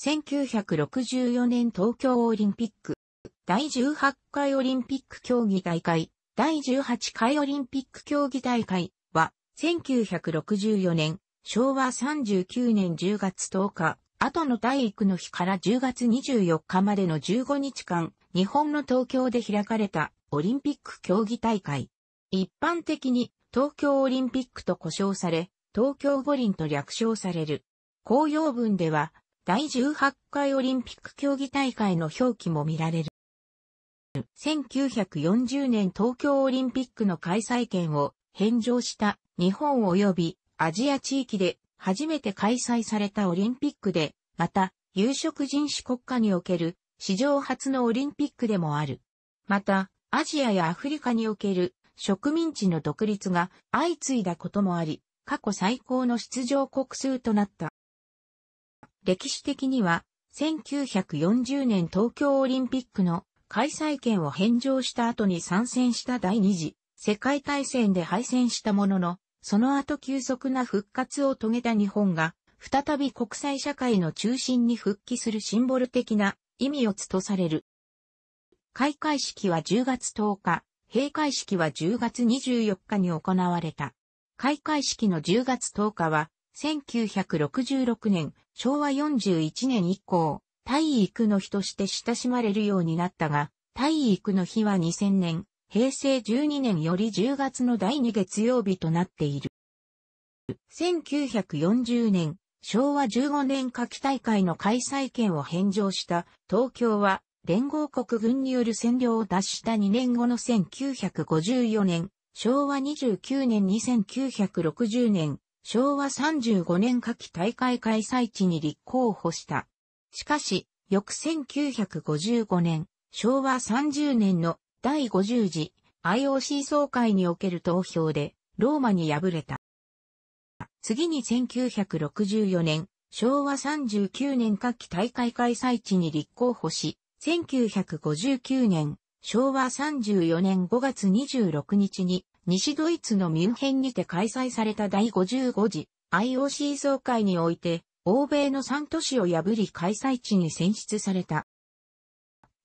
1964年東京オリンピック、第18回オリンピック競技大会、第18回オリンピック競技大会は、1964年、昭和39年10月10日、後の体育の日から10月24日までの15日間、日本の東京で開かれたオリンピック競技大会。一般的に東京オリンピックと呼称され、東京五輪と略称される。公用文では第18回オリンピック競技大会の表記も見られる。1940年東京オリンピックの開催権を返上した日本及びアジア地域で初めて開催されたオリンピックで、また、有色人種国家における史上初のオリンピックでもある。また、アジアやアフリカにおける植民地の独立が相次いだこともあり、過去最高の出場国数となった。歴史的には、1940年東京オリンピックの開催権を返上した後に参戦した第二次世界大戦で敗戦したものの、その後急速な復活を遂げた日本が、再び国際社会の中心に復帰するシンボル的な意味をつとされる。開会式は10月10日、閉会式は10月24日に行われた。開会式の10月10日は、1966年、昭和41年以降、体育の日として親しまれるようになったが、体育の日は2000年、平成12年より10月の第2月曜日となっている。1940年、昭和15年夏季大会の開催権を返上した東京は連合国軍による占領を脱した2年後の1954年、昭和29年2960年、昭和35年夏季大会開催地に立候補した。しかし、翌1955年、昭和30年の第50次 IOC 総会における投票で、ローマに敗れた。次に1964年、昭和39年夏季大会開催地に立候補し、1959年、昭和34年5月26日に西ドイツのミュンヘンにて開催された第55次 IOC 総会において、欧米の3都市を破り開催地に選出された。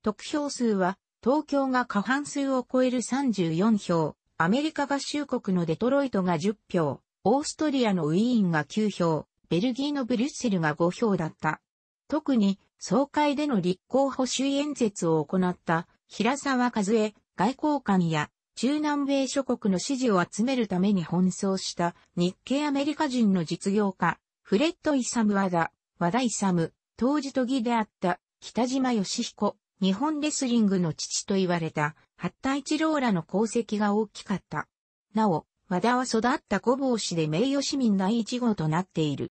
得票数は、東京が過半数を超える34票、アメリカ合衆国のデトロイトが10票、オーストリアのウィーンが9票、ベルギーのブリュッセルが5票だった。特に、総会での立候補主演説を行った、平沢和江外交官や中南米諸国の支持を集めるために奔走した日系アメリカ人の実業家、フレッド・イサム・ワダ、和田イサム、当時都議であった北島義彦、日本レスリングの父と言われた、八田一郎らの功績が大きかった。なお、和田は育った五坊市で名誉市民第一号となっている。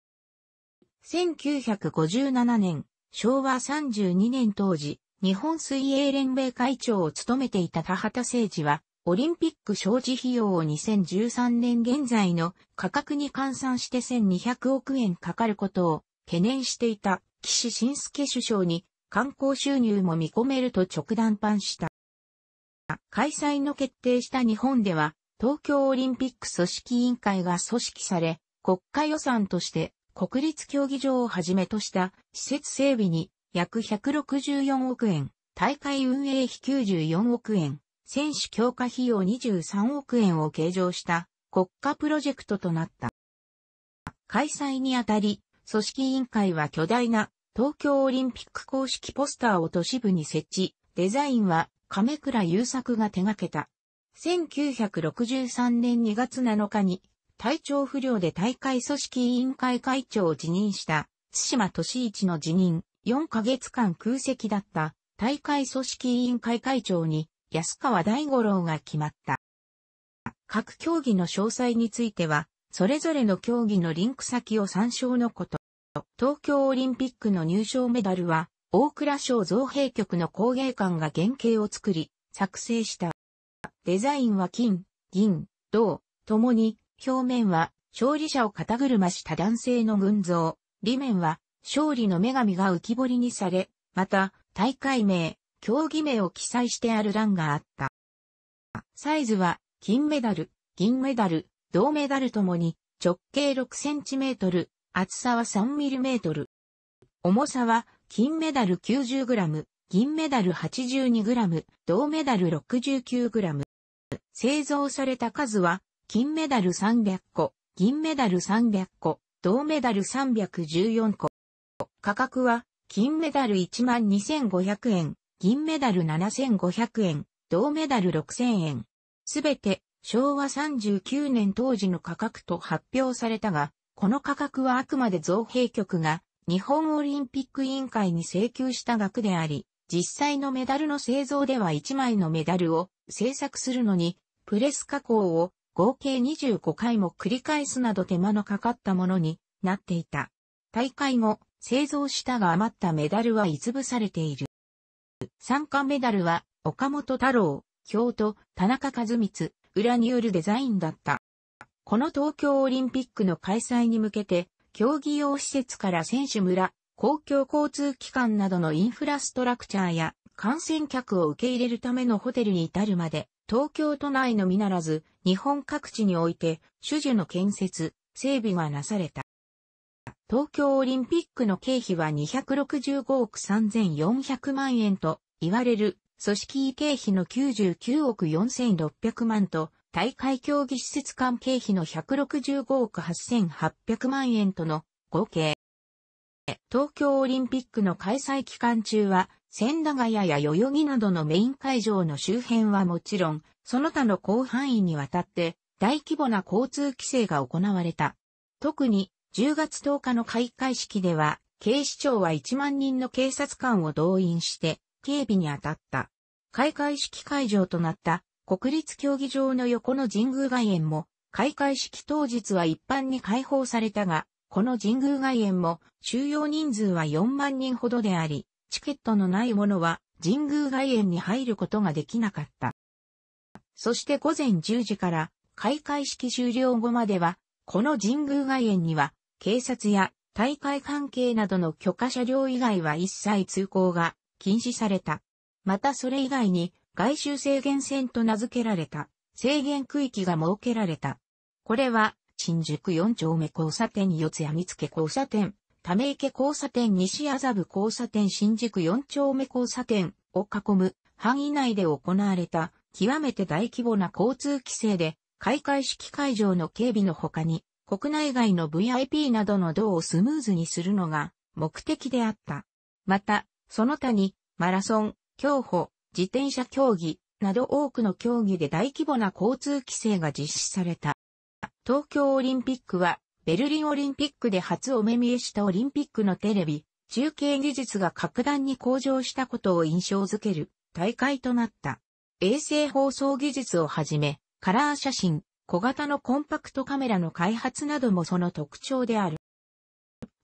1957年、昭和32年当時、日本水泳連盟会長を務めていた田畑誠治は、オリンピック招致費用を2013年現在の価格に換算して1200億円かかることを懸念していた岸信介首相に観光収入も見込めると直談判した。開催の決定した日本では、東京オリンピック組織委員会が組織され、国家予算として国立競技場をはじめとした施設整備に約164億円、大会運営費94億円、選手強化費用23億円を計上した国家プロジェクトとなった。開催にあたり、組織委員会は巨大な東京オリンピック公式ポスターを都市部に設置、デザインは亀倉優作が手掛けた。1963年2月7日に体調不良で大会組織委員会会長を辞任した津島敏一の辞任4ヶ月間空席だった大会組織委員会会長に安川大五郎が決まった。各競技の詳細については、それぞれの競技のリンク先を参照のこと。東京オリンピックの入賞メダルは、大倉省造幣局の工芸館が原型を作り、作成した。デザインは金、銀、銅、ともに、表面は勝利者を肩車した男性の群像、裏面は勝利の女神が浮き彫りにされ、また、大会名、競技名を記載してある欄があった。サイズは、金メダル、銀メダル、銅メダルともに、直径6センチメートル、厚さは3ミリメートル。重さは、金メダル90グラム、銀メダル82グラム、銅メダル69グラム。製造された数は、金メダル300個、銀メダル300個、銅メダル314個。価格は、金メダル12,500円、銀メダル7500円、銅メダル6000円。すべて昭和39年当時の価格と発表されたが、この価格はあくまで造幣局が日本オリンピック委員会に請求した額であり、実際のメダルの製造では1枚のメダルを製作するのに、プレス加工を合計25回も繰り返すなど手間のかかったものになっていた。大会後、製造したが余ったメダルは潰ぶされている。参加メダルは、岡本太郎、京都、田中和光、裏によるデザインだった。この東京オリンピックの開催に向けて、競技用施設から選手村、公共交通機関などのインフラストラクチャーや、観戦客を受け入れるためのホテルに至るまで、東京都内のみならず、日本各地において、種々の建設、整備がなされた。東京オリンピックの経費は265億3400万円と言われる組織経費の99億4600万と大会競技施設間経費の165億8800万円との合計。東京オリンピックの開催期間中は、千駄ヶ谷や代々木などのメイン会場の周辺はもちろん、その他の広範囲にわたって大規模な交通規制が行われた。特に10月10日の開会式では、警視庁は1万人の警察官を動員して、警備に当たった。開会式会場となった国立競技場の横の神宮外苑も開会式当日は一般に開放されたが、この神宮外苑も収容人数は4万人ほどであり、チケットのない者は神宮外苑に入ることができなかった。そして午前10時から開会式終了後までは、この神宮外苑には警察や大会関係などの許可車両以外は一切通行が禁止された。またそれ以外に外周制限線と名付けられた制限区域が設けられた。これは新宿4丁目交差点四谷見附交差点、ため池交差点西麻布交差点新宿4丁目交差点を囲む範囲内で行われた極めて大規模な交通規制で開会式会場の警備の他に国内外の VIP などの道をスムーズにするのが目的であった。また、その他に、マラソン、競歩、自転車競技、など多くの競技で大規模な交通規制が実施された。東京オリンピックは、ベルリンオリンピックで初お目見えしたオリンピックのテレビ、中継技術が格段に向上したことを印象づける大会となった。衛星放送技術をはじめ、カラー写真、小型のコンパクトカメラの開発などもその特徴である。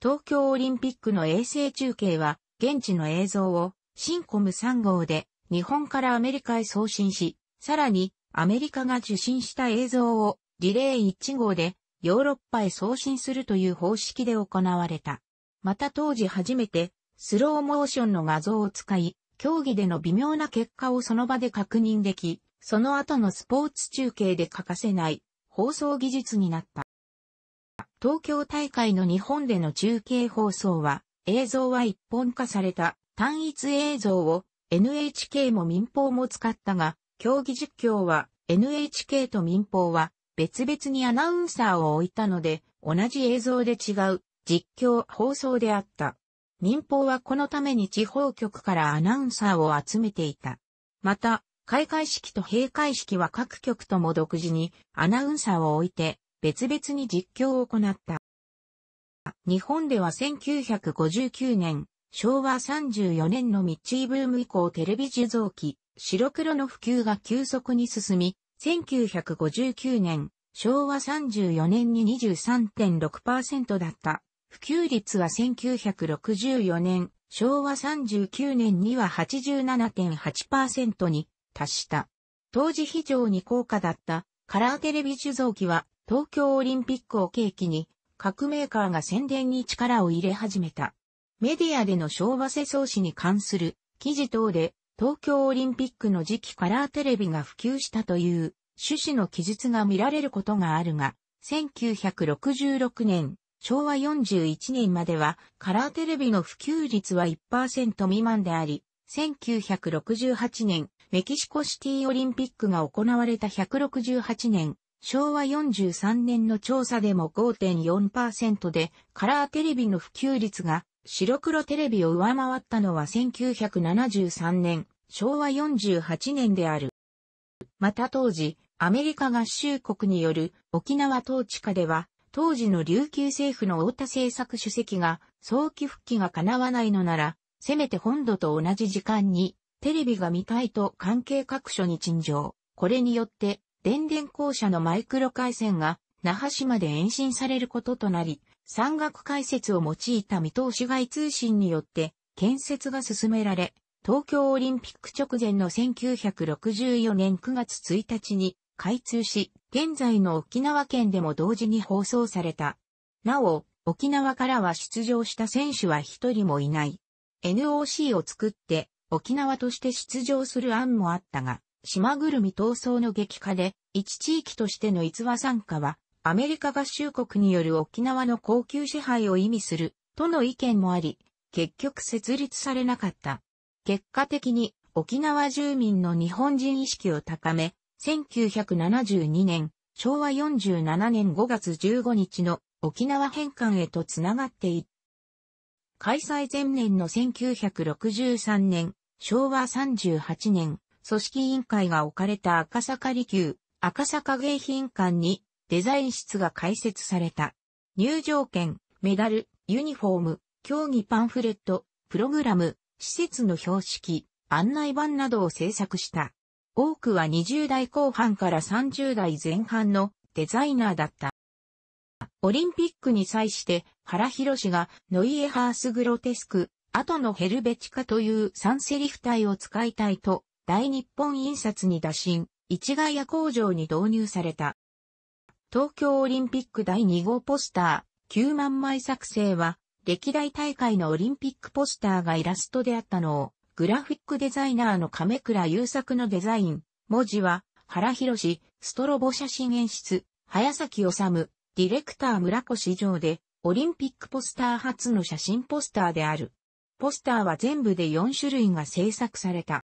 東京オリンピックの衛星中継は、現地の映像をシンコム3号で日本からアメリカへ送信し、さらにアメリカが受信した映像をリレー1号でヨーロッパへ送信するという方式で行われた。また当時初めてスローモーションの画像を使い、競技での微妙な結果をその場で確認でき、その後のスポーツ中継で欠かせない放送技術になった。東京大会の日本での中継放送は映像は一本化された単一映像を NHK も民放も使ったが、競技実況は NHK と民放は別々にアナウンサーを置いたので、同じ映像で違う実況放送であった。民放はこのために地方局からアナウンサーを集めていた。また、開会式と閉会式は各局とも独自にアナウンサーを置いて別々に実況を行った。日本では1959年、昭和34年のミッチーブーム以降テレビ受像機、白黒の普及が急速に進み、1959年、昭和34年に23.6%だった。普及率は1964年、昭和39年には87.8%に達した。当時非常に高価だったカラーテレビ受像機は東京オリンピックを契機に各メーカーが宣伝に力を入れ始めた。メディアでの昭和世相史に関する記事等で東京オリンピックの時期カラーテレビが普及したという趣旨の記述が見られることがあるが、1966年、昭和41年まではカラーテレビの普及率は1%未満であり、1968年、メキシコシティオリンピックが行われた168年、昭和43年の調査でも5.4%で、カラーテレビの普及率が白黒テレビを上回ったのは1973年、昭和48年である。また当時、アメリカ合衆国による沖縄統治下では、当時の琉球政府の太田政策主席が早期復帰が叶わないのなら、せめて本土と同じ時間にテレビが見たいと関係各所に陳情。これによって電電校舎のマイクロ回線が那覇市まで延伸されることとなり、山岳解説を用いた見通し外通信によって建設が進められ、東京オリンピック直前の1964年9月1日に開通し、現在の沖縄県でも同時に放送された。なお、沖縄からは出場した選手は一人もいない。NOC を作って沖縄として出場する案もあったが、島ぐるみ闘争の激化で、一地域としての逸話参加は、アメリカ合衆国による沖縄の高級支配を意味する、との意見もあり、結局設立されなかった。結果的に、沖縄住民の日本人意識を高め、1972年、昭和47年5月15日の沖縄返還へとつながっていっ開催前年の1963年、昭和38年、組織委員会が置かれた赤坂離宮、赤坂迎賓館にデザイン室が開設された。入場券、メダル、ユニフォーム、競技パンフレット、プログラム、施設の標識、案内板などを制作した。多くは20代後半から30代前半のデザイナーだった。オリンピックに際して原博氏がノイエハースグロテスク、後のヘルベチカという3セリフ体を使いたいと大日本印刷に打診、市ヶ谷工場に導入された。東京オリンピック第2号ポスター、9万枚作成は、歴代大会のオリンピックポスターがイラストであったのを、グラフィックデザイナーの亀倉優作のデザイン、文字は、原博ストロボ写真演出、早崎治、ディレクター村越上で、オリンピックポスター初の写真ポスターである。ポスターは全部で4種類が制作された。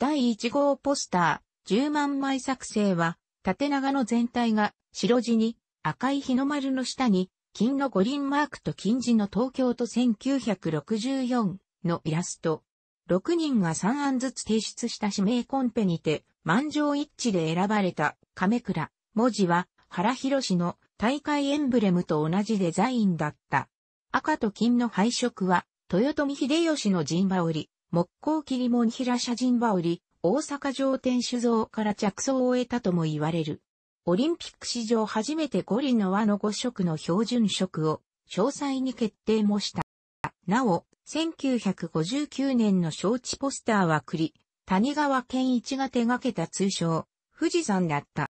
第1号ポスター、10万枚作成は、縦長の全体が白地に赤い日の丸の下に金の五輪マークと金字の東京都1964のイラスト。6人が3案ずつ提出した指名コンペにて満場一致で選ばれた亀倉。文字は原博氏の大会エンブレムと同じデザインだった。赤と金の配色は豊臣秀吉の陣羽織。木工切り門平社人羽織、大阪城天酒造から着想を得たとも言われる。オリンピック史上初めて五輪の和の五色の標準色を詳細に決定もした。なお、1959年の招致ポスターは栗、谷川健一が手掛けた通称、富士山だった。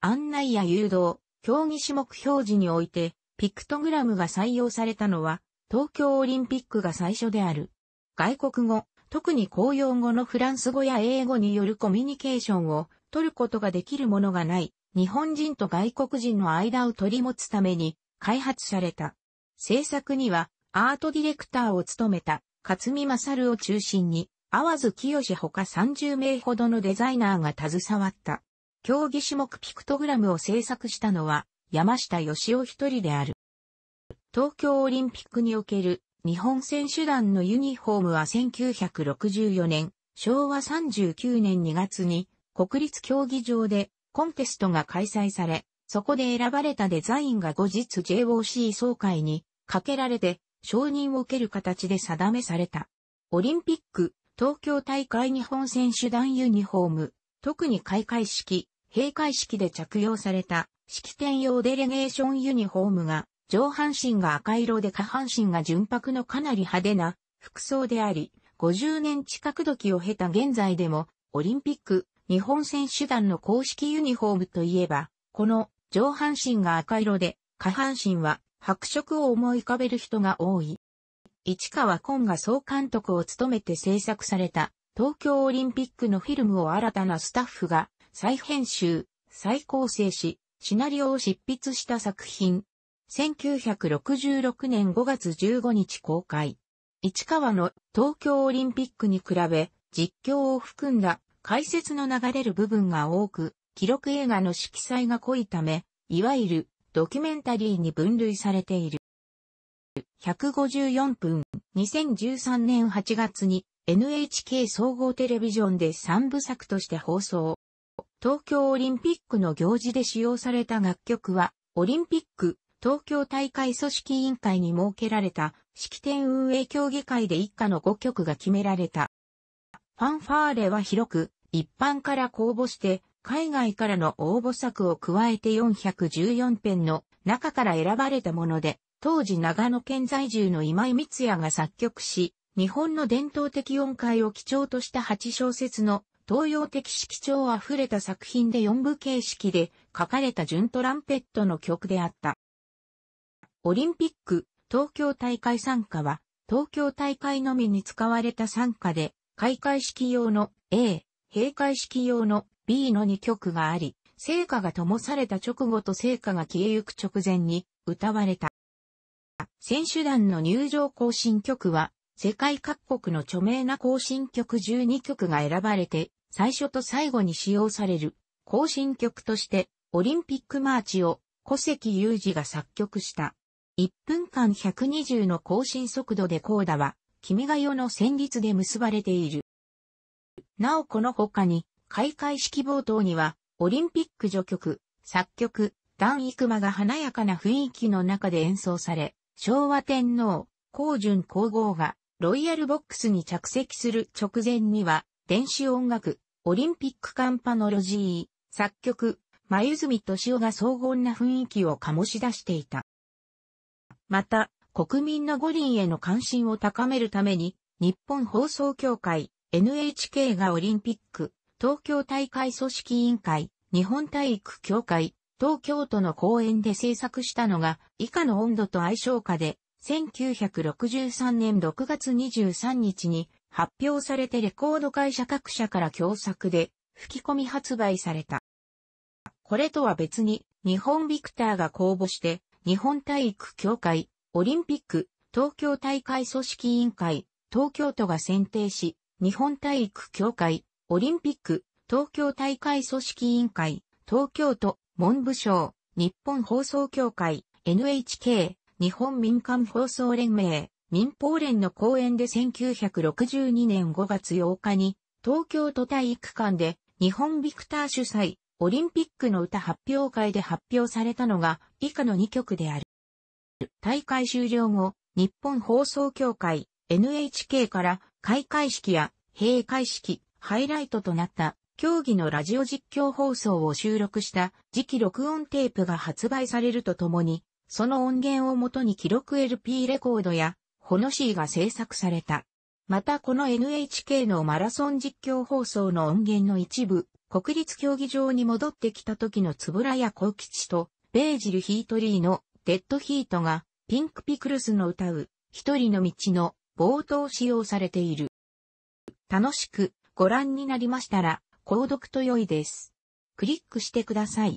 案内や誘導、競技種目表示において、ピクトグラムが採用されたのは、東京オリンピックが最初である。外国語、特に公用語のフランス語や英語によるコミュニケーションを取ることができるものがない、日本人と外国人の間を取り持つために開発された。制作にはアートディレクターを務めた勝見勝を中心に、わ津清ほか30名ほどのデザイナーが携わった。競技種目ピクトグラムを制作したのは山下義雄一人である。東京オリンピックにおける日本選手団のユニフォームは1964年、昭和39年2月に国立競技場でコンテストが開催され、そこで選ばれたデザインが後日 JOC 総会にかけられて承認を受ける形で定めされた。オリンピック、東京大会日本選手団ユニフォーム、特に開会式、閉会式で着用された式典用デレゲーションユニフォームが上半身が赤色で下半身が純白のかなり派手な服装であり、50年近く時を経た現在でも、オリンピック、日本選手団の公式ユニフォームといえば、この上半身が赤色で、下半身は白色を思い浮かべる人が多い。市川昆が総監督を務めて制作された東京オリンピックのフィルムを新たなスタッフが再編集、再構成し、シナリオを執筆した作品1966年5月15日公開。市川の東京オリンピックに比べ、実況を含んだ解説の流れる部分が多く、記録映画の色彩が濃いため、いわゆるドキュメンタリーに分類されている。154分、2013年8月に NHK 総合テレビジョンで3部作として放送。東京オリンピックの行事で使用された楽曲は、オリンピック東京大会組織委員会に設けられた式典運営協議会で一家の5曲が決められた。ファンファーレは広く一般から公募して海外からの応募作を加えて414編の中から選ばれたもので、当時長野県在住の今井光也が作曲し、日本の伝統的音階を基調とした8小節の東洋的色調あふれた作品で4部形式で書かれた純トランペットの曲であった。オリンピック、東京大会参加は、東京大会のみに使われた参加で、開会式用の A、閉会式用の B の2曲があり、聖果が灯された直後と聖果が消えゆく直前に歌われた。選手団の入場行進曲は、世界各国の著名な行進曲12曲が選ばれて、最初と最後に使用される行進曲として、オリンピックマーチを古関裕二が作曲した。1分間120の更新速度でコーダは、君が代の旋律で結ばれている。なおこの他に、開会式冒頭には、オリンピック序曲、作曲、ダンイクマが華やかな雰囲気の中で演奏され、昭和天皇、皇順皇后が、ロイヤルボックスに着席する直前には、電子音楽、オリンピックカンパノロジー、作曲、真由敏敏夫が荘厳な雰囲気を醸し出していた。また、国民の五輪への関心を高めるために、日本放送協会、NHK がオリンピック、東京大会組織委員会、日本体育協会、東京都の公園で制作したのが、以下の温度と相性下で、1963年6月23日に発表されてレコード会社各社から共作で吹き込み発売された。これとは別に日本ビクターが公募して日本体育協会、オリンピック、東京大会組織委員会、東京都が選定し、日本体育協会、オリンピック、東京大会組織委員会、東京都、文部省、日本放送協会、NHK、日本民間放送連盟、民放連の講演で1962年5月8日に、東京都体育館で、日本ビクター主催、オリンピックの歌発表会で発表されたのが以下の2曲である。大会終了後、日本放送協会 NHK から開会式や閉会式、ハイライトとなった競技のラジオ実況放送を収録した次期録音テープが発売されるとともに、その音源をもとに記録 LP レコードや、ホノシーが制作された。またこの NHK のマラソン実況放送の音源の一部国立競技場に戻ってきた時の円谷幸吉と、ベージル・ヒートリーのデッドヒートが、ピンクピクルスの歌う、一人の道の冒頭使用されている。楽しくご覧になりましたら、購読と良いです。クリックしてください。